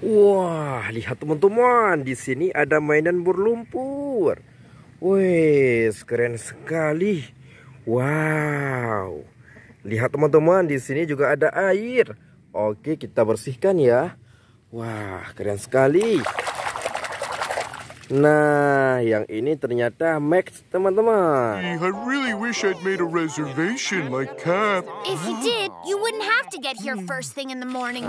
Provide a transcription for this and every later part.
Wah, lihat teman-teman, di sini ada mainan berlumpur. Wih, keren sekali. Wow. Lihat teman-teman, di sini juga ada air. Oke, kita bersihkan ya. Wah, keren sekali. Nah, yang ini ternyata Max, teman-teman. I really wish I'd made a reservation like Cap. If you did, you wouldn't have to get here first thing in the morning.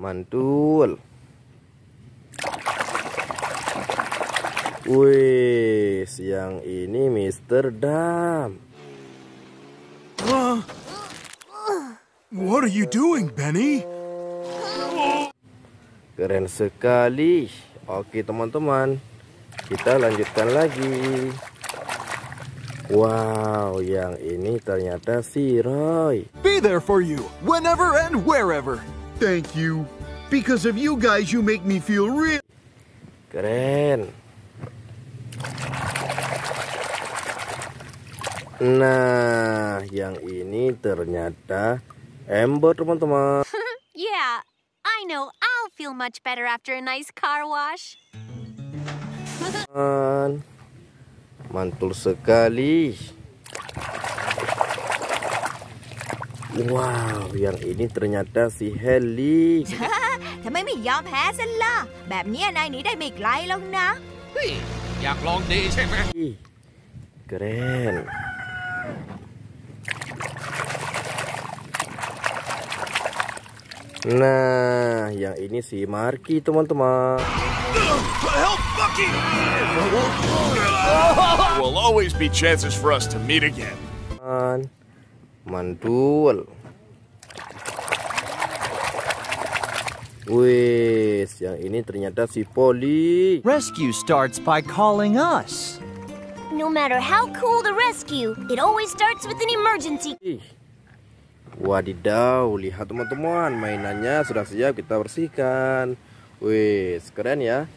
mantul wih siang ini Mister Dam what are you doing Benny keren sekali oke teman-teman kita lanjutkan lagi Wow, yang ini ternyata si Roy. Be there for you, whenever and wherever. Thank you. Because of you guys, you make me feel real. Keren. Nah, yang ini ternyata Ember, teman-teman. yeah, I know. I'll feel much better after a nice car wash. Mantul sekali. Wow, yang ini ternyata si Heli ทำไมไม่ยอมแพ้ซะล่ะ Keren nah, ini si Marky teman-teman Help Bucky will always be chances for us to meet again mantul wih yang ini ternyata si Poli. rescue starts by calling us no matter how cool the rescue it always starts with an emergency wadidaw lihat teman-teman mainannya sudah siap kita bersihkan wih keren ya